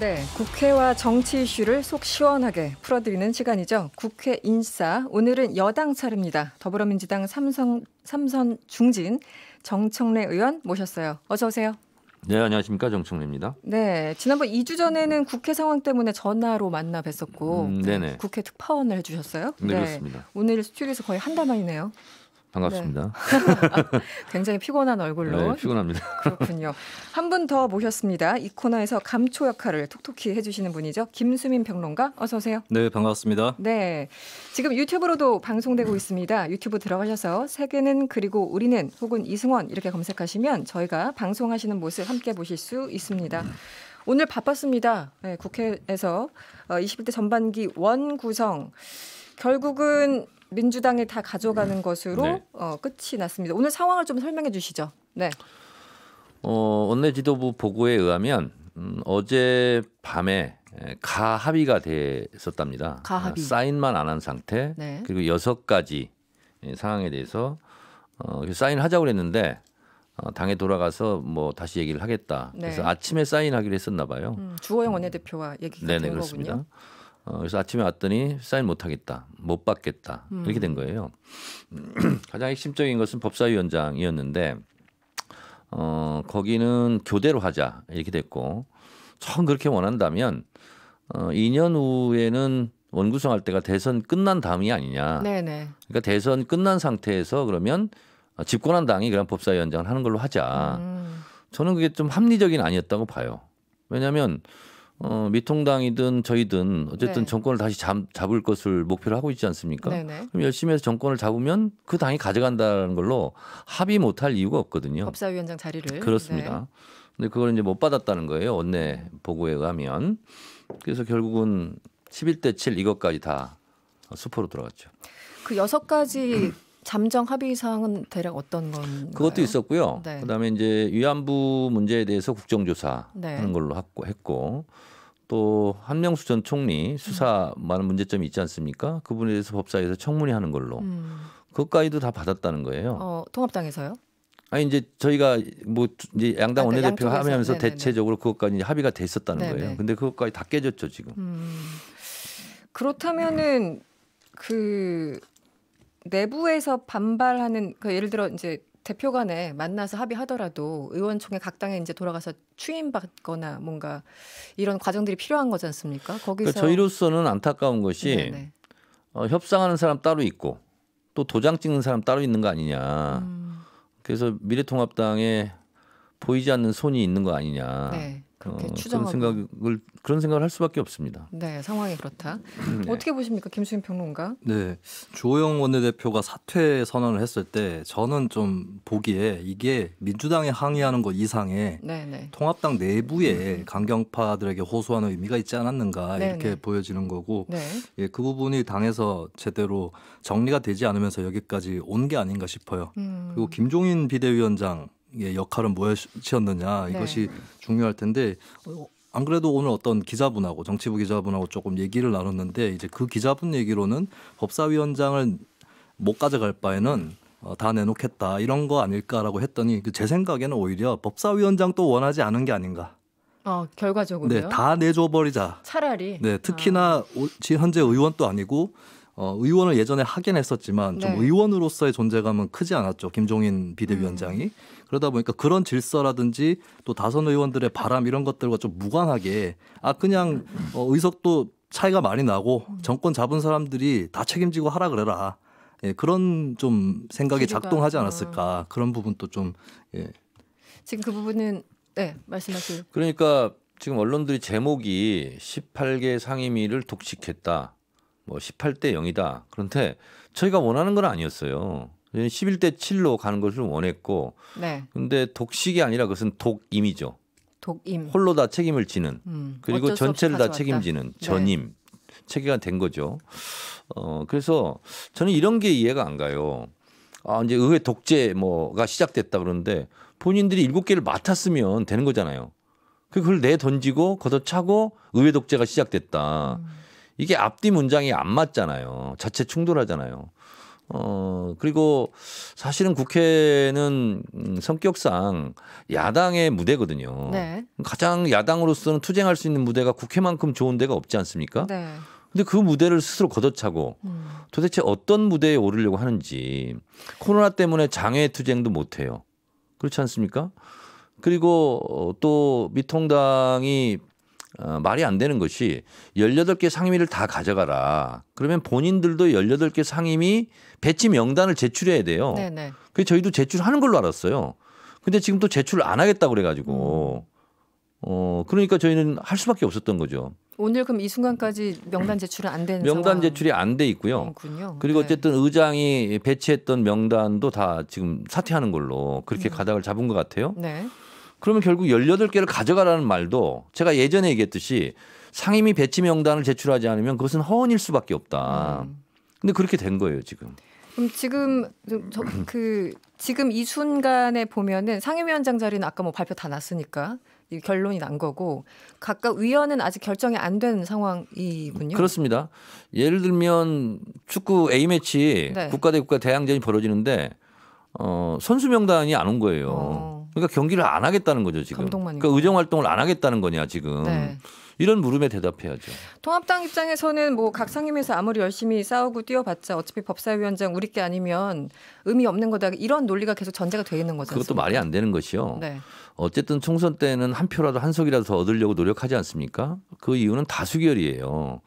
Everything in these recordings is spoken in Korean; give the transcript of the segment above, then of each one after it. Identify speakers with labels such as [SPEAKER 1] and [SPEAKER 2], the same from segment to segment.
[SPEAKER 1] 네, 국회와 정치 이슈를 속 시원하게 풀어드리는 시간이죠. 국회 인사 오늘은 여당 차례입니다. 더불어민주당 삼성, 삼선 중진 정청래 의원 모셨어요. 어서 오세요.
[SPEAKER 2] 네, 안녕하십니까 정청래입니다.
[SPEAKER 1] 네, 지난번 2주 전에는 국회 상황 때문에 전화로 만나 뵀었고 음, 국회 특파원을 해주셨어요. 네, 네, 그렇습니다. 오늘 스튜디오에서 거의 한 달 만이네요. 반갑습니다. 네. 굉장히 피곤한 얼굴로. 네, 피곤합니다.
[SPEAKER 3] 그렇군요.
[SPEAKER 1] 한 분 더 모셨습니다. 이 코너에서 감초 역할을 톡톡히 해주시는 분이죠. 김수민 평론가, 어서 오세요.
[SPEAKER 3] 네, 반갑습니다.
[SPEAKER 1] 네, 지금 유튜브로도 방송되고 있습니다. 유튜브 들어가셔서 세계는 그리고 우리는 혹은 이승원 이렇게 검색하시면 저희가 방송하시는 모습 함께 보실 수 있습니다. 네. 오늘 바빴습니다. 네, 국회에서 20대 어, 전반기 원 구성 결국은 민주당이 다 가져가는 네. 것으로 네. 어, 끝이 났습니다. 오늘 상황을 좀 설명해 주시죠. 네.
[SPEAKER 2] 어, 원내 지도부 보고에 의하면 음, 어제 밤에 가 합의가 됐었답니다. 가 합의. 아, 사인만 안 한 상태. 네. 그리고 여섯 가지 예, 상황에 대해서 어, 사인하자고 그는데 어, 당에 돌아가서 뭐 다시 얘기를 하겠다. 네. 그래서 아침에 사인하기로 했었나 봐요. 음,
[SPEAKER 1] 주호영 음. 원내대표와 얘기가 네네, 거군요. 그렇습니다.
[SPEAKER 2] 어, 그래서 아침에 왔더니 사인 못하겠다, 못 받겠다 음. 이렇게 된 거예요. 가장 핵심적인 것은 법사위원장이었는데 어, 거기는 교대로 하자 이렇게 됐고 처음 그렇게 원한다면 어, 2년 후에는 원구성할 때가 대선 끝난 다음이 아니냐. 네네. 그러니까 대선 끝난 상태에서 그러면 집권한 당이 그런 법사위원장을 하는 걸로 하자. 음. 저는 그게 좀 합리적인 아니었다고 봐요. 왜냐하면 어, 미통당이든 저희든 어쨌든 네. 정권을 다시 잡, 잡을 것을 목표로 하고 있지 않습니까? 네네. 그럼 열심히 해서 정권을 잡으면 그 당이 가져간다는 걸로 합의 못할 이유가 없거든요.
[SPEAKER 1] 법사위원장 자리를 그렇습니다. 네.
[SPEAKER 2] 근데 그걸 이제 못 받았다는 거예요. 원내 보고에 가면 그래서 결국은 11대 7 이것까지 다 수포로 들어갔죠.
[SPEAKER 1] 그 여섯 가지 잠정 합의 사항은 대략 어떤 건
[SPEAKER 2] 그것도 있었고요. 네. 그다음에 이제 위안부 문제에 대해서 국정조사 네. 하는 걸로 했고, 했고 또 한명수 전 총리 수사 음. 많은 문제점이 있지 않습니까? 그분에 대해서 법사위에서 청문회 하는 걸로 음. 그것까지도 다 받았다는 거예요.
[SPEAKER 1] 어, 통합당에서요?
[SPEAKER 2] 아니 이제 저희가 뭐 이제 양당 아, 그러니까 원내대표 아, 네, 하면서 네네네. 대체적으로 그것까지 합의가 돼었다는 네네. 거예요. 근데 그것까지 다 깨졌죠 지금. 음.
[SPEAKER 1] 그렇다면은 그 내부에서 반발하는 그 예를 들어 이제 대표 간에 만나서 합의하더라도 의원총회 각 당에 이제 돌아가서 추임받거나 뭔가 이런 과정들이 필요한 거지 않습니까? 그러니까 거기서 그러니까 저희로서는
[SPEAKER 2] 안타까운 것이 어, 협상하는 사람 따로 있고 또 도장 찍는 사람 따로 있는 거 아니냐. 음. 그래서 미래통합당에 보이지 않는 손이 있는 거 아니냐. 네. 그렇게 어, 그런 생각을
[SPEAKER 3] 그런 생각을 할 수밖에 없습니다.
[SPEAKER 1] 네, 상황이 그렇다. 네. 어떻게 보십니까, 김수인 평론가?
[SPEAKER 3] 네, 주영 원내대표가 사퇴 선언을 했을 때 저는 좀 보기에 이게 민주당에 항의하는 것 이상의 네네. 네. 통합당 내부의 음, 음. 강경파들에게 호소하는 의미가 있지 않았는가 네, 이렇게 네. 보여지는 거고, 네. 예, 그 부분이 당에서 제대로 정리가 되지 않으면서 여기까지 온 게 아닌가 싶어요. 음. 그리고 김종인 비대위원장 예, 역할은 무엇이었느냐 네. 이것이 네. 중요할 텐데 어, 안 그래도 오늘 어떤 기자분하고 정치부 기자분하고 조금 얘기를 나눴는데 이제 그 기자분 얘기로는 법사위원장을 못 가져갈 바에는 어, 다 내놓겠다 이런 거 아닐까라고 했더니 그 제 생각에는 오히려 법사위원장 도 원하지 않은 게 아닌가.
[SPEAKER 1] 어, 결과적으로. 네, 다
[SPEAKER 3] 내줘버리자. 차라리. 네, 특히나 아. 현재 의원도 아니고 어, 의원을 예전에 하긴 했었지만 네. 좀 의원으로서의 존재감은 크지 않았죠. 김종인 비대위원장이. 음. 그러다 보니까 그런 질서라든지 또 다선 의원들의 바람 이런 것들과 좀 무관하게 아 그냥 어, 의석도 차이가 많이 나고 정권 잡은 사람들이 다 책임지고 하라 그래라. 예, 그런 좀 생각이 작동하지 어. 않았을까 그런 부분도 좀 예.
[SPEAKER 1] 지금 그 부분은 네 말씀하세요.
[SPEAKER 3] 그러니까 지금 언론들이
[SPEAKER 2] 제목이 18개 상임위를 독식했다. 뭐 18대 0이다. 그런데 저희가 원하는 건 아니었어요. 11대 7로 가는 것을 원했고, 네. 근데 독식이 아니라 그것은 독임이죠. 독임. 홀로 다 책임을 지는
[SPEAKER 1] 음, 그리고 전체를 다 책임지는 네. 전임
[SPEAKER 2] 네. 체계가 된 거죠. 어 그래서 저는 이런 게 이해가 안 가요. 아 이제 의회 독재 뭐가 시작됐다 그러는데 본인들이 일곱 개를 맡았으면 되는 거잖아요. 그걸 내 던지고 걷어차고 의회 독재가 시작됐다. 음. 이게 앞뒤 문장이 안 맞잖아요. 자체 충돌하잖아요. 어, 그리고 사실은 국회는 음, 성격상 야당의 무대거든요. 네. 가장 야당으로서는 투쟁할 수 있는 무대가 국회만큼 좋은 데가 없지 않습니까? 네. 근데 그 무대를 스스로 걷어차고 음. 도대체 어떤 무대에 오르려고 하는지 코로나 때문에 장애 투쟁도 못 해요. 그렇지 않습니까? 그리고 어, 또 미통당이 어, 말이 안 되는 것이 18개 상임위를 다 가져가라. 그러면 본인들도 18개 상임위 배치 명단을 제출해야 돼요. 네네. 그래서 저희도 제출하는 걸로 알았어요. 근데 지금 또 제출을 안 하겠다고 그래가지고 음. 어, 그러니까 저희는 할 수밖에 없었던 거죠.
[SPEAKER 1] 오늘 그럼 이 순간까지 명단 제출은 안 되는 명단 상황.
[SPEAKER 2] 제출이 안 돼 있고요. 그렇군요. 그리고 네. 어쨌든 네. 의장이 배치했던 명단도 다 지금 사퇴하는 걸로 그렇게 음. 가닥을 잡은 것 같아요. 네. 그러면 결국 18개를 가져가라는 말도 제가 예전에 얘기했듯이 상임위 배치 명단을 제출하지 않으면 그것은 허언일 수밖에 없다. 음. 근데 그렇게 된 거예요, 지금.
[SPEAKER 1] 그럼 지금 저, 그 지금 이 순간에 보면은 상임위원장 자리는 아까 뭐 발표 다 났으니까 이 결론이 난 거고 각각 위원은 아직 결정이 안 된 상황이군요.
[SPEAKER 2] 그렇습니다. 예를 들면 축구 A 매치 네. 국가 대 국가 대항전이 벌어지는데 어, 선수 명단이 안 온 거예요. 어. 그러니까 경기를 안 하겠다는 거죠 지금. 그러니까 의정 활동을 안 하겠다는 거냐 지금. 네. 이런 물음에 대답해야죠.
[SPEAKER 1] 통합당 입장에서는 뭐 각 상임위에서 아무리 열심히 싸우고 뛰어봤자 어차피 법사위원장 우리 게 아니면 의미 없는 거다 이런 논리가 계속 전제가 되 있는 거죠. 그것도
[SPEAKER 2] 말이 안 되는 것이요. 네. 어쨌든 총선 때는 한 표라도 한 석이라도 더 얻으려고 노력하지 않습니까? 그 이유는 다수결이에요.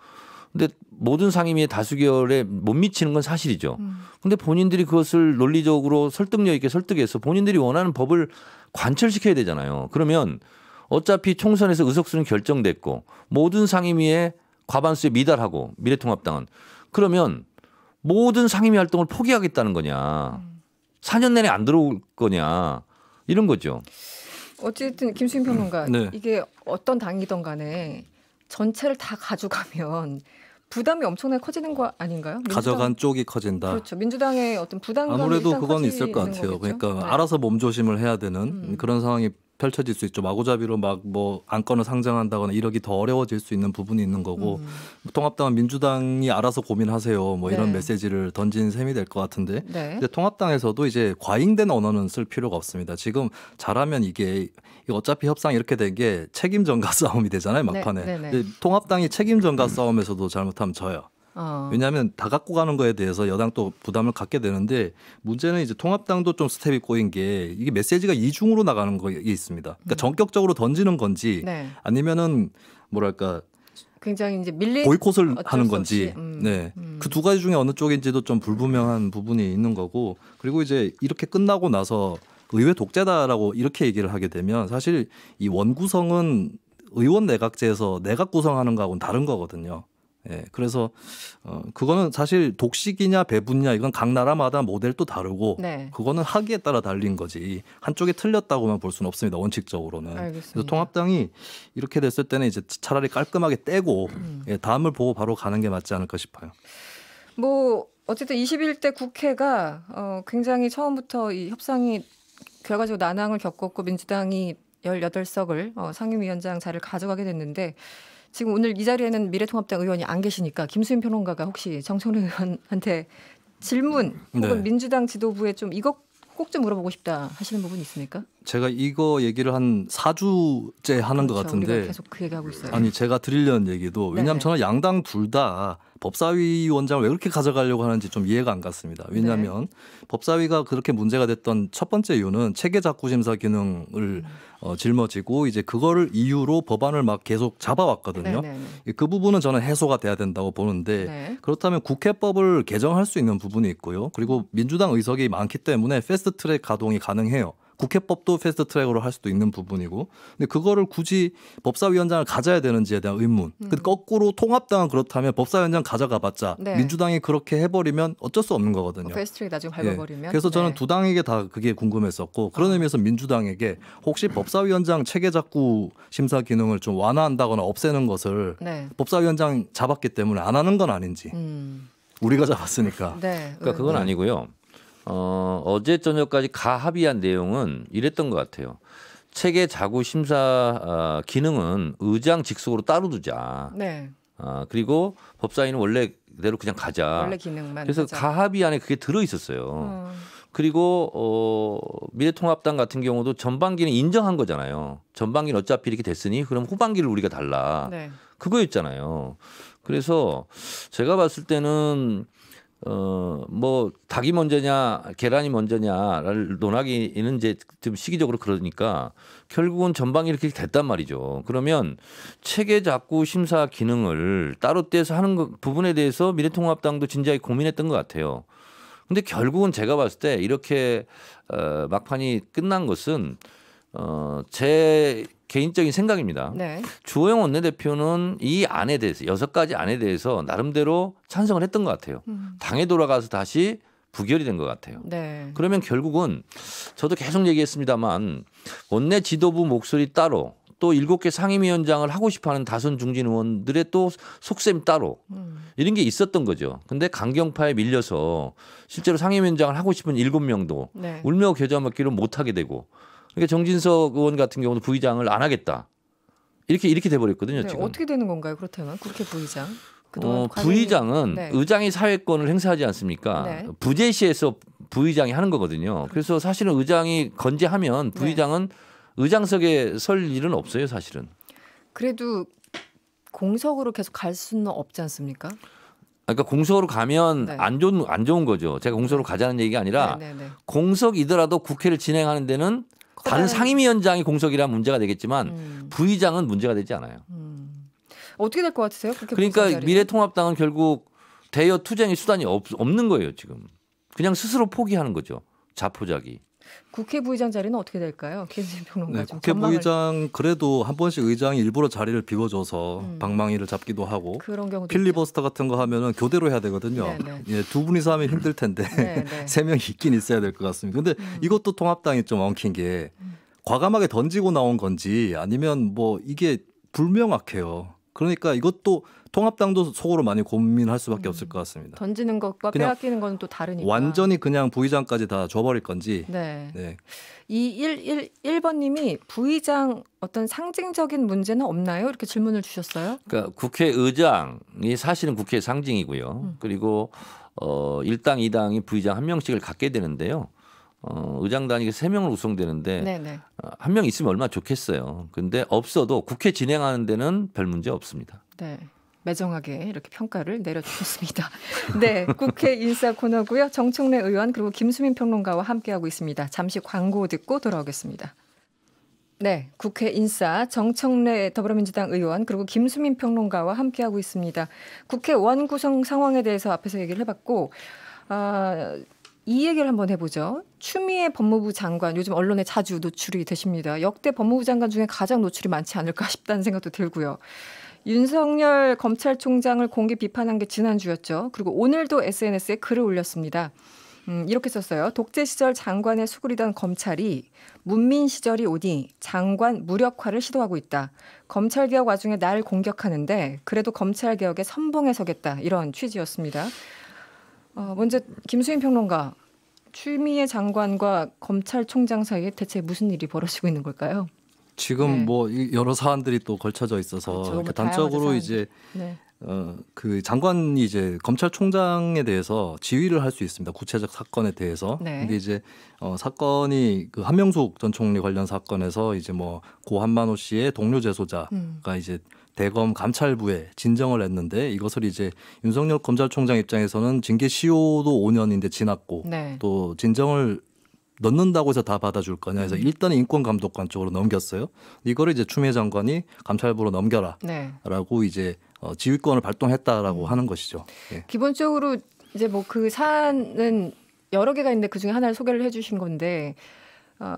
[SPEAKER 2] 근데 모든 상임위의 다수결에 못 미치는 건 사실이죠. 음. 근데 본인들이 그것을 논리적으로 설득력 있게 설득해서 본인들이 원하는 법을 관철시켜야 되잖아요. 그러면 어차피 총선에서 의석수는 결정됐고 모든 상임위의 과반수에 미달하고 미래통합당은 그러면 모든 상임위 활동을 포기하겠다는 거냐. 음. 4년 내내 안 들어올 거냐. 이런 거죠.
[SPEAKER 1] 어쨌든 김수인 평론가 네. 이게 어떤 당이든 간에 전체를 다 가져가면 부담이 엄청나게 커지는 거 아닌가요? 민주당... 가져간
[SPEAKER 3] 쪽이 커진다. 그렇죠.
[SPEAKER 1] 민주당의 어떤 부담감이 아무래도 그건 있을 것 같아요.
[SPEAKER 3] 거겠죠? 그러니까 네. 알아서 몸조심을 해야 되는 음. 그런 상황이 펼쳐질 수 있죠. 마구잡이로 막 뭐 안건을 상정한다거나 이러기 더 어려워질 수 있는 부분이 있는 거고 음. 통합당은 민주당이 알아서 고민하세요. 뭐 이런 네. 메시지를 던진 셈이 될 것 같은데 네. 근데 통합당에서도 이제 과잉된 언어는 쓸 필요가 없습니다. 지금 잘하면 이게 어차피 협상 이렇게 된 게 책임 전가 싸움이 되잖아요 막판에. 네. 네, 네. 통합당이 책임 전가 싸움에서도 잘못하면 져요. 어. 왜냐하면 다 갖고 가는 거에 대해서 여당도 부담을 갖게 되는데 문제는 이제 통합당도 좀 스텝이 꼬인 게 이게 메시지가 이중으로 나가는 거에 있습니다. 그러니까 음. 전격적으로 던지는 건지 네. 아니면은 뭐랄까
[SPEAKER 1] 굉장히 이제 밀린 보이콧을 하는 건지
[SPEAKER 3] 음. 네. 음. 그두 가지 중에 어느 쪽인지도 좀 불분명한 부분이 있는 거고 그리고 이제 이렇게 끝나고 나서 의회 독재다라고 이렇게 얘기를 하게 되면 사실 이 원구성은 의원 내각제에서 내각 구성하는 거하고는 다른 거거든요. 예, 그래서 어, 그거는 사실 독식이냐 배분이냐 이건 각 나라마다 모델도 다르고 네. 그거는 학위에 따라 달린 거지 한쪽에 틀렸다고만 볼 수는 없습니다 원칙적으로는. 알겠습니다. 그래서 통합당이 이렇게 됐을 때는 이제 차라리 깔끔하게 떼고 음. 예, 다음을 보고 바로 가는 게 맞지 않을까 싶어요.
[SPEAKER 1] 뭐 어쨌든 21대 국회가 어, 굉장히 처음부터 이 협상이 결과적으로 난항을 겪었고 민주당이 18석을 어, 상임위원장 자리를 가져가게 됐는데. 지금 오늘 이 자리에는 미래통합당 의원이 안 계시니까 김수인 평론가가 혹시 정청래 의원한테 질문 혹은 네. 민주당 지도부에 좀 이것 꼭좀 물어보고 싶다 하시는 부분이 있습니까?
[SPEAKER 3] 제가 이거 얘기를 한 4주째 하는 그렇죠. 것 같은데 계속
[SPEAKER 1] 그 얘기하고 있어요. 아니
[SPEAKER 3] 제가 드리려는 얘기도 네, 왜냐하면 네 저는 양당 둘 다 법사위원장을 왜 그렇게 가져가려고 하는지 좀 이해가 안 갔습니다. 왜냐하면 네. 법사위가 그렇게 문제가 됐던 첫 번째 이유는 체계 자구 심사 기능을 음. 어, 짊어지고 이제 그거를 이유로 법안을 막 계속 잡아왔거든요. 네네네. 네, 네. 그 부분은 저는 해소가 돼야 된다고 보는데 네. 그렇다면 국회법을 개정할 수 있는 부분이 있고요. 그리고 민주당 의석이 많기 때문에 패스트트랙 가동이 가능해요. 국회법도 패스트 트랙으로 할 수도 있는 부분이고 근데 그거를 굳이 법사위원장을 가져야 되는지에 대한 의문. 음. 근데 거꾸로 통합당은 그렇다면 법사위원장 가져가봤자 네. 민주당이 그렇게 해버리면 어쩔 수 없는 거거든요. 패스트
[SPEAKER 1] 어, 트랙 나중에 예. 밟아버리면. 예. 그래서 저는
[SPEAKER 3] 네. 두 당에게 다 그게 궁금했었고 그런 어. 의미에서 민주당에게 혹시 법사위원장 체계 자꾸 심사 기능을 좀 완화한다거나 없애는 것을 네. 법사위원장 잡았기 때문에 안 하는 건 아닌지. 음. 우리가 잡았으니까. 네. 그러니까 그건 네. 아니고요. 어, 어제 저녁까지 가 합의한 내용은
[SPEAKER 2] 이랬던 것 같아요. 체계 자구 심사 어, 기능은 의장 직속으로 따로 두자. 네. 아, 그리고 법사위는 원래대로 그냥 가자. 원래
[SPEAKER 1] 기능만. 그래서
[SPEAKER 2] 가합이 안에 그게 들어 있었어요. 어. 그리고 어 미래통합당 같은 경우도 전반기는 인정한 거잖아요. 전반기는 어차피 이렇게 됐으니 그럼 후반기를 우리가 달라. 네. 그거였잖아요. 그래서 제가 봤을 때는 어뭐 닭이 먼저냐 계란이 먼저냐를 논하기는 이제 좀 시기적으로 그러니까 결국은 전방이 이렇게 됐단 말이죠. 그러면 체계 자꾸 심사 기능을 따로 떼서 하는 거, 부분에 대해서 미래통합당도 진지하게 고민했던 것 같아요. 근데 결국은 제가 봤을 때 이렇게 어, 막판이 끝난 것은 어, 제 개인적인 생각입니다. 네. 주호영 원내대표는 이 안에 대해서 여섯 가지 안에 대해서 나름대로 찬성을 했던 것 같아요. 음. 당에 돌아가서 다시 부결이 된 것 같아요. 네. 그러면 결국은 저도 계속 얘기했습니다만 원내 지도부 목소리 따로 또 일곱 개 상임위원장을 하고 싶어하는 다선 중진 의원들의 또 속셈 따로 음. 이런 게 있었던 거죠. 근데 강경파에 밀려서 실제로 상임위원장을 하고 싶은 일곱 명도 네. 울며 겨자 먹기를 못 하게 되고 그러니까 정진석 의원 같은 경우는 부의장을 안 하겠다. 이렇게 이렇게 돼 버렸거든요, 네, 지금.
[SPEAKER 1] 어떻게 되는 건가요? 그렇다면 국회 부의장. 어, 부의장은 네. 의장이
[SPEAKER 2] 사회권을 행사하지 않습니까? 네. 부재시에서 부의장이 하는 거거든요. 그래서 사실은 의장이 건재하면 네. 부의장은 의장석에 설 일은 없어요, 사실은.
[SPEAKER 1] 그래도 공석으로 계속 갈 수는 없지 않습니까?
[SPEAKER 2] 그러니까 공석으로 가면 네. 안 좋은 안 좋은 거죠. 제가 공석으로 네. 가자는 얘기가 아니라 네, 네, 네, 공석이더라도 국회를 진행하는 데는 다른 음. 상임위원장이 공석이라 문제가 되겠지만 음. 부의장은 문제가 되지 않아요. 음.
[SPEAKER 1] 어떻게 될 것 같으세요? 그러니까
[SPEAKER 2] 미래통합당은 결국 대여 투쟁의 수단이 없, 없는 거예요 지금. 그냥 스스로 포기하는 거죠. 자포자기.
[SPEAKER 1] 국회 부의장 자리는 어떻게 될까요? 김진 평론가 네, 국회 부의장
[SPEAKER 3] 그래도 한 번씩 의장이 일부러 자리를 비워줘서 음. 방망이를 잡기도 하고 그런 경우도 필리버스터 있죠. 같은 거 하면은 교대로 해야 되거든요. 네, 네. 예, 두 분이서 하면 힘들 텐데 네, 네. 세 명이 있긴 있어야 될 것 같습니다. 근데 음. 이것도 통합당이 좀 엉킨 게 음. 과감하게 던지고 나온 건지 아니면 뭐 이게 불명확해요. 그러니까 이것도 통합당도 속으로 많이 고민할 수밖에 없을 음. 것 같습니다.
[SPEAKER 1] 던지는 것과 빼앗기는 건 또 다르니까. 완전히
[SPEAKER 3] 그냥 부의장까지 다 줘버릴 건지. 네. 네.
[SPEAKER 1] 이일 일 일번님이 부의장 어떤 상징적인 문제는 없나요? 이렇게 질문을 주셨어요.
[SPEAKER 2] 그러니까 국회의장이 사실은 국회 상징이고요. 음. 그리고 어 1당, 2당이 부의장 한 명씩을 갖게 되는데요. 어, 의장단이 세명을 구성되는데 네, 네. 어, 한명 있으면 얼마나 좋겠어요. 근데 없어도 국회 진행하는 데는 별 문제 없습니다.
[SPEAKER 1] 네. 매정하게 이렇게 평가를 내려주셨습니다. 네, 국회 인사 코너고요. 정청래 의원 그리고 김수민 평론가와 함께하고 있습니다. 잠시 광고 듣고 돌아오겠습니다. 네, 국회 인사 정청래 더불어민주당 의원 그리고 김수민 평론가와 함께하고 있습니다. 국회 원구성 상황에 대해서 앞에서 얘기를 해봤고 아, 이 얘기를 한번 해보죠. 추미애 법무부 장관 요즘 언론에 자주 노출이 되십니다. 역대 법무부 장관 중에 가장 노출이 많지 않을까 싶다는 생각도 들고요. 윤석열 검찰총장을 공개 비판한 게 지난주였죠. 그리고 오늘도 SNS에 글을 올렸습니다. 음, 이렇게 썼어요. 독재 시절 장관의 수그리던 검찰이 문민 시절이 오니 장관 무력화를 시도하고 있다. 검찰개혁 와중에 날 공격하는데 그래도 검찰개혁에 선봉에 서겠다. 이런 취지였습니다. 어, 먼저 김수인 평론가, 추미애 장관과 검찰총장 사이에 대체 무슨 일이 벌어지고 있는 걸까요?
[SPEAKER 3] 지금 네. 뭐 여러 사안들이 또 걸쳐져 있어서 그렇죠. 단적으로 이제 네. 어그 장관이 이제 검찰총장에 대해서 지휘를 할 수 있습니다. 구체적 사건에 대해서. 네. 근데 이제 어 사건이 그 한명숙 전 총리 관련 사건에서 이제 뭐고 한만호 씨의 동료 제소자가 음. 이제 대검 감찰부에 진정을 했는데 이것을 이제 윤석열 검찰총장 입장에서는 징계 시효도 5년인데 지났고 네. 또 진정을 넣는다고 해서 다 받아줄 거냐 해서 음. 일단은 인권감독관 쪽으로 넘겼어요. 이거를 이제 추미애 장관이 감찰부로 넘겨라라고 네. 이제 어, 지휘권을 발동했다라고 음. 하는 것이죠.
[SPEAKER 1] 예. 기본적으로 이제 뭐 그 사안은 여러 개가 있는데 그 중에 하나를 소개를 해주신 건데 어,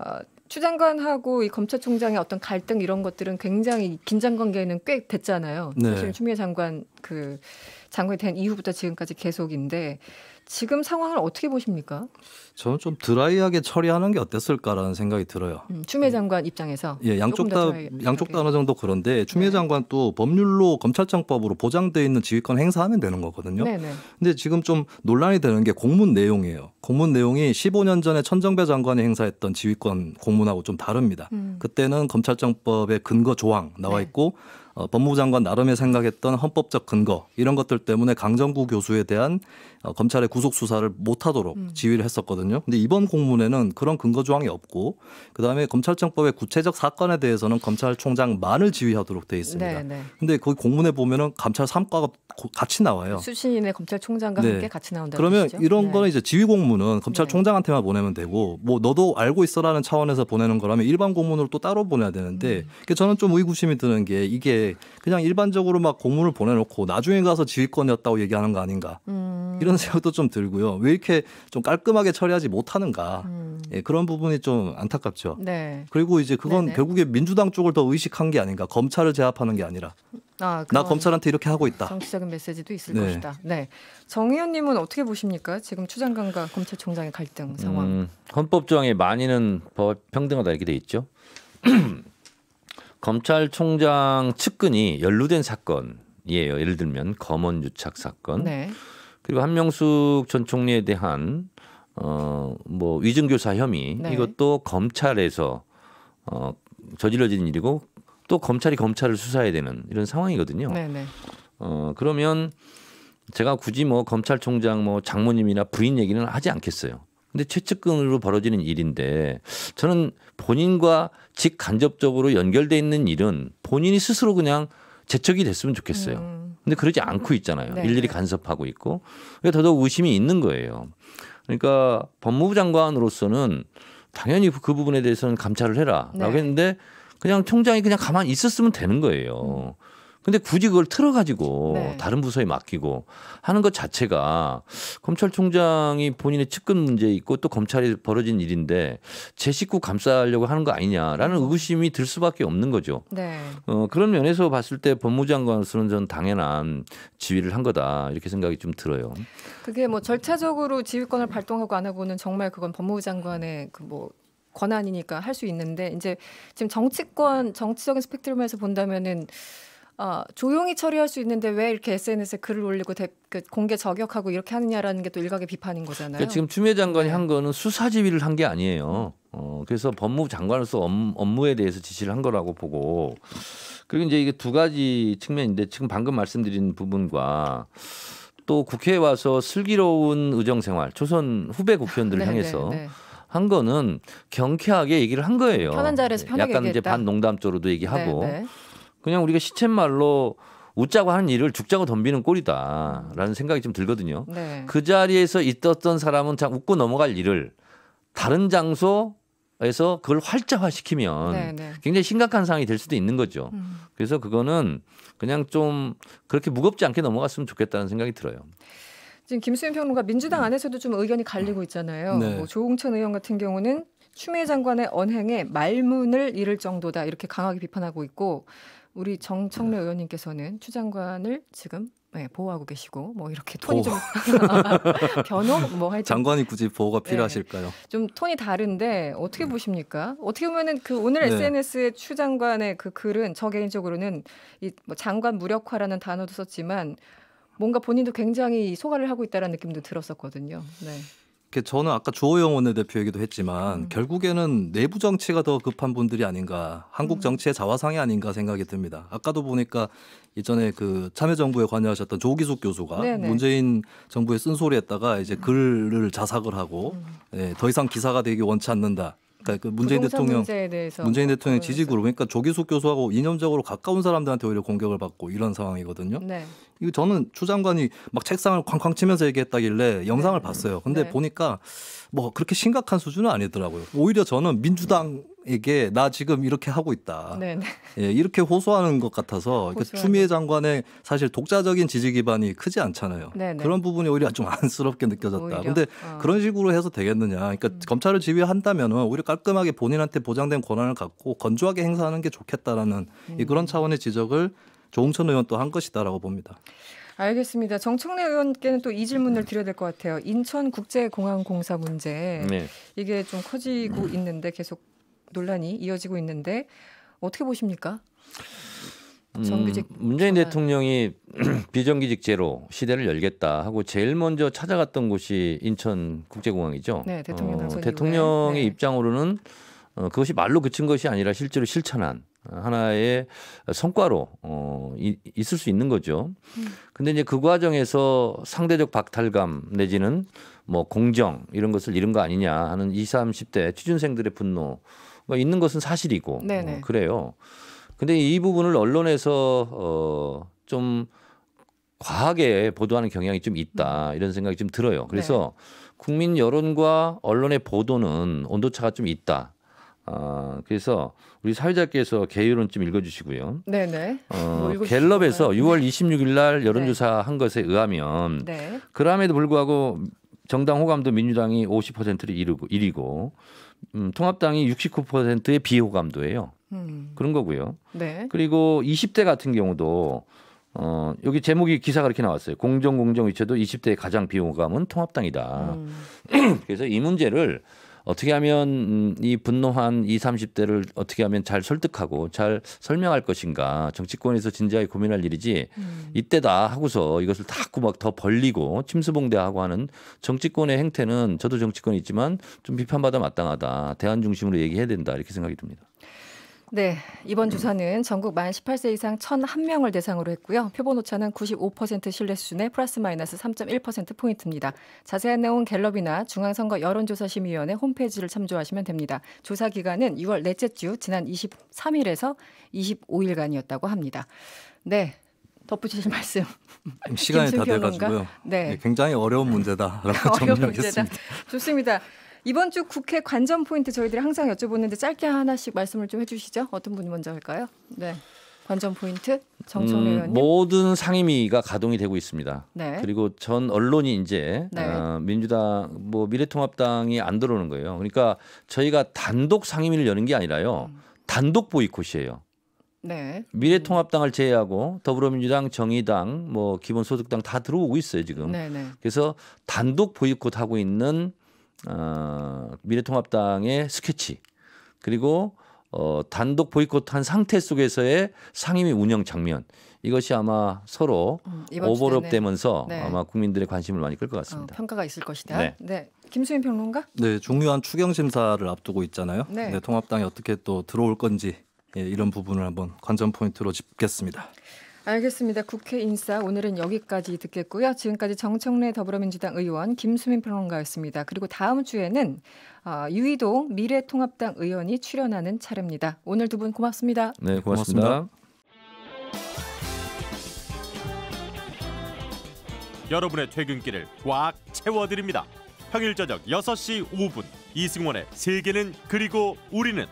[SPEAKER 1] 추 장관하고 이 검찰총장의 어떤 갈등 이런 것들은 굉장히 긴장 관계는 꽤 됐잖아요. 네. 사실 추미애 장관 그 장관이 된 이후부터 지금까지 계속인데 지금 상황을 어떻게 보십니까?
[SPEAKER 3] 저는 좀 드라이하게 처리하는 게 어땠을까라는 생각이 들어요.
[SPEAKER 1] 음, 추미애 장관 입장에서 예, 양쪽 다 드라이,
[SPEAKER 3] 양쪽 다 어느 정도 그런데 네. 추미애 네. 장관 또 법률로 검찰청법으로 보장돼 있는 지휘권 행사하면 되는 거거든요. 네, 네. 데 지금 좀 논란이 되는 게 공문 내용이에요. 공문 내용이 15년 전에 천정배 장관이 행사했던 지휘권 공문하고 좀 다릅니다. 음. 그때는 검찰청법의 근거 조항 나와 네. 있고 네. 어, 법무부 장관 나름의 생각했던 헌법적 근거 이런 것들 때문에 강정구 교수에 대한 어, 검찰의 구속 수사를 못하도록 음. 지휘를 했었거든요. 근데 이번 공문에는 그런 근거 조항이 없고 그다음에 검찰청법의 구체적 사건에 대해서는 검찰총장만을 지휘하도록 돼 있습니다. 네, 네. 그런데그기 공문에 보면은 감찰 삼과가 같이 나와요.
[SPEAKER 1] 수신인의 검찰총장과 네. 함께 같이 나온다. 그러면 뜻이죠? 이런 네.
[SPEAKER 3] 거는 이제 지휘 공문은 검찰총장한테만 네. 보내면 되고 뭐 너도 알고 있어라는 차원에서 보내는 거라면 일반 공문으로 또 따로 보내야 되는데 음. 저는 좀 의구심이 드는 게 이게 그냥 일반적으로 막 공문을 보내놓고 나중에 가서 지휘권이었다고 얘기하는 거 아닌가 음. 이런 그런 생각도 좀 들고요. 왜 이렇게 좀 깔끔하게 처리하지 못하는가. 음. 예, 그런 부분이 좀 안타깝죠. 네. 그리고 이제 그건 네네. 결국에 민주당 쪽을 더 의식한 게 아닌가. 검찰을 제압하는 게 아니라.
[SPEAKER 1] 아, 나 검찰한테 이렇게 하고 있다. 정치적인 메시지도 있을 네. 것이다. 네. 정 의원님은 어떻게 보십니까? 지금 추장관과 검찰총장의 갈등 음, 상황.
[SPEAKER 2] 음, 헌법조항에 많이는 평등하다 이렇게 돼 있죠. 검찰총장 측근이 연루된 사건이에요. 예를 들면 검언 유착 사건. 네. 그리고 한명숙 전 총리에 대한 어 뭐 위증교사 혐의 네. 이것도 검찰에서 어 저질러진 일이고 또 검찰이 검찰을 수사해야 되는 이런 상황이거든요. 네네. 네. 어 그러면 제가 굳이 뭐 검찰총장 뭐 장모님이나 부인 얘기는 하지 않겠어요. 근데 최측근으로 벌어지는 일인데 저는 본인과 직간접적으로 연결돼 있는 일은 본인이 스스로 그냥 재척이 됐으면 좋겠어요. 음. 근데 그러지 않고 있잖아요. 네. 일일이 간섭하고 있고. 그러 더더욱 의심이 있는 거예요. 그러니까 법무부 장관으로서는 당연히 그 부분에 대해서는 감찰을 해라. 라고 네. 했는데 그냥 총장이 그냥 가만히 있었으면 되는 거예요. 음. 근데 굳이 그걸 틀어가지고 네. 다른 부서에 맡기고 하는 것 자체가 검찰총장이 본인의 측근 문제 있고 또 검찰이 벌어진 일인데 제 식구 감싸려고 하는 거 아니냐라는 음. 의구심이 들 수밖에 없는 거죠. 네. 어, 그런 면에서 봤을 때 법무장관으로서는 전 당연한 지휘를 한 거다 이렇게 생각이 좀 들어요.
[SPEAKER 1] 그게 뭐 절차적으로 지휘권을 발동하고 안 하고는 정말 그건 법무 장관의 그뭐 권한이니까 할 수 있는데 이제 지금 정치권 정치적인 스펙트럼에서 본다면은 어, 조용히 처리할 수 있는데 왜 이렇게 SNS에 글을 올리고 대, 그 공개 저격하고 이렇게 하느냐라는 게 또 일각의 비판인 거잖아요. 그러니까 지금
[SPEAKER 2] 추미애 장관이 네. 한 거는 수사 지휘를 한 게 아니에요. 음. 어, 그래서 법무부 장관으로서 업무에 대해서 지시를 한 거라고 보고 그리고 이제 이게 두 가지 측면인데 지금 방금 말씀드린 부분과 또 국회에 와서 슬기로운 의정 생활 초선 후배 국회의원들을 네, 향해서 네, 네. 한 거는 경쾌하게 얘기를 한 거예요. 편한 자리에서 네. 편하게 얘기했다. 이제 반 농담조로도 얘기하고 네, 그냥 우리가 시쳇말로 웃자고 하는 일을 죽자고 덤비는 꼴이다라는 생각이 좀 들거든요. 네. 그 자리에서 있었던 사람은 참 웃고 넘어갈 일을 다른 장소에서 그걸 활자화시키면 네, 네. 굉장히 심각한 상황이 될 수도 있는 거죠. 음. 그래서 그거는 그냥 좀 그렇게 무겁지 않게 넘어갔으면 좋겠다는 생각이 들어요.
[SPEAKER 1] 지금 김수현 평론가 민주당 네. 안에서도 좀 의견이 갈리고 네. 있잖아요. 네. 뭐 조홍천 의원 같은 경우는 추미애 장관의 언행에 말문을 잃을 정도다 이렇게 강하게 비판하고 있고 우리 정청래 의원님께서는 추 장관을 지금 네, 보호하고 계시고 뭐 이렇게 톤이 보호. 좀
[SPEAKER 3] 변호
[SPEAKER 1] 뭐 할지 장관이
[SPEAKER 3] 굳이 보호가 예. 필요하실까요? 네,
[SPEAKER 1] 좀 톤이 다른데 어떻게 네. 보십니까? 어떻게 보면은 그 오늘 네. SNS에 추 장관의 그 글은 저 개인적으로는 이 뭐 장관 무력화라는 단어도 썼지만 뭔가 본인도 굉장히 소화를 하고 있다라는 느낌도 들었었거든요. 네.
[SPEAKER 3] 저는 아까 주호영 원내대표 얘기도 했지만 음. 결국에는 내부 정치가 더 급한 분들이 아닌가 한국 음. 정치의 자화상이 아닌가 생각이 듭니다. 아까도 보니까 이전에 그 참여정부에 관여하셨던 조기숙 교수가 네네. 문재인 정부에 쓴소리했다가 이제 음. 글을 자삭을 하고 음. 예, 더 이상 기사가 되기 원치 않는다. 그러니까 그 문재인 대통령 문재인 대통령 지지그룹 그러니까 조기숙 교수하고 이념적으로 가까운 사람들한테 오히려 공격을 받고 이런 상황이거든요. 네. 이거 저는 추 장관이 막 책상을 쾅쾅 치면서 얘기했다길래 영상을 네. 봤어요. 근데 네. 보니까 뭐 그렇게 심각한 수준은 아니더라고요. 오히려 저는 민주당 장관에게 나 지금 이렇게 하고 있다. 네네. 네. 예, 이렇게 호소하는 것 같아서 그러니까 추미애 장관의 사실 독자적인 지지 기반이 크지 않잖아요. 네네. 네. 그런 부분이 오히려 좀 안쓰럽게 느껴졌다. 그런데 어. 그런 식으로 해서 되겠느냐. 그러니까 음. 검찰을 지휘한다면 오히려 깔끔하게 본인한테 보장된 권한을 갖고 건조하게 행사하는 게 좋겠다라는 음. 이 그런 음. 차원의 지적을 조홍천 의원 또 한 것이다라고 봅니다.
[SPEAKER 1] 알겠습니다. 정청래 의원께는 또 이 질문을 드려야 될 것 같아요. 인천국제공항공사 문제 네. 이게 좀 커지고 음. 있는데 계속 논란이 이어지고 있는데 어떻게 보십니까?
[SPEAKER 2] 음, 정규직 음, 문재인 전환. 대통령이 비정규직제로 시대를 열겠다 하고 제일 먼저 찾아갔던 곳이 인천 국제공항이죠. 네, 대통령 어, 대통령의 네. 입장으로는 어, 그것이 말로 그친 것이 아니라 실제로 실천한 하나의 성과로 어, 이, 있을 수 있는 거죠. 음. 근데 이제 그 과정에서 상대적 박탈감 내지는 뭐 공정 이런 것을 잃은 거 아니냐 하는 2 30대 취준생들의 분노 그 있는 것은 사실이고 어, 그래요. 근데 이 부분을 언론에서 어좀 과하게 보도하는 경향이 좀 있다 이런 생각이 좀 들어요. 네. 그래서 네. 국민 여론과 언론의 보도는 온도차가 좀 있다. 어, 그래서 우리 사회자께서 개요론 좀 읽어주시고요.
[SPEAKER 1] 네네. 어, 뭐
[SPEAKER 2] 갤럽에서 6월 26일 날 여론조사 네. 한 것에 의하면 네. 그럼에도 불구하고 정당 호감도 민주당이 50%를 이루고 1위고 음, 통합당이 69%의 비호감도예요. 음. 그런 거고요. 네. 그리고 20대 같은 경우도 어, 여기 제목이 기사가 이렇게 나왔어요. 공정 공정 위쳐도 20대의 가장 비호감은 통합당이다. 음. 그래서 이 문제를 어떻게 하면 음, 이 분노한 20, 30대를 어떻게 하면 잘 설득하고 잘 설명할 것인가 정치권에서 진지하게 고민할 일이지 음. 이때다 하고서 이것을 다꾸 막더 벌리고 침수봉대하고 하는 정치권의 행태는 저도 정치권이 있지만 좀 비판받아 마땅하다 대안 중심으로 얘기해야 된다 이렇게 생각이 듭니다.
[SPEAKER 1] 네, 이번 조사는 전국 만 18세 이상 1,001명을 대상으로 했고요. 표본 오차는 95% 신뢰 수준의 플러스 마이너스 3.1% 포인트입니다. 자세한 내용은 갤럽이나 중앙선거 여론조사심의위원회 홈페이지를 참조하시면 됩니다. 조사 기간은 6월 넷째 주 지난 23일에서 25일간이었다고 합니다. 네, 덧붙이실 말씀.
[SPEAKER 3] 시간이 다 돼가지고요. 네. 네. 굉장히 어려운 문제다라고 정리하겠습니다. 문제다.
[SPEAKER 1] 좋습니다. 이번 주 국회 관전 포인트 저희들이 항상 여쭤보는데 짧게 하나씩 말씀을 좀 해주시죠. 어떤 분이 먼저 할까요? 네. 관전 포인트 정청래 음, 의원님.
[SPEAKER 2] 모든 상임위가 가동이 되고 있습니다. 네. 그리고 전 언론이 이제 네. 어, 민주당 뭐 미래통합당이 안 들어오는 거예요. 그러니까 저희가 단독 상임위를 여는 게 아니라요. 음. 단독 보이콧이에요. 네. 미래통합당을 제외하고 더불어민주당, 정의당, 뭐 기본소득당 다 들어오고 있어요 지금. 네네. 네. 그래서 단독 보이콧 하고 있는 어, 미래통합당의 스케치 그리고 어, 단독 보이콧한 상태 속에서의 상임위 운영 장면 이것이 아마
[SPEAKER 3] 서로 음, 오버랩되면서 네. 아마 국민들의 관심을 많이 끌 것 같습니다.
[SPEAKER 1] 어, 평가가 있을 것이다. 네. 네. 김수현 평론가?
[SPEAKER 3] 네, 중요한 추경 심사를 앞두고 있잖아요. 네. 네 통합당이 어떻게 또 들어올 건지 예, 이런 부분을 한번 관전 포인트로 짚겠습니다.
[SPEAKER 1] 알겠습니다. 국회 인사 오늘은 여기까지 듣겠고요. 지금까지 정청래 더불어민주당 의원 김수민 평론가였습니다. 그리고 다음 주에는 어, 유희동 미래통합당 의원이 출연하는 차례입니다. 오늘 두 분 고맙습니다.
[SPEAKER 2] 네, 고맙습니다. 고맙습니다. 여러분의 퇴근길을 꽉 채워드립니다. 평일 저녁 6시 5분 이승원의 세계는 그리고 우리는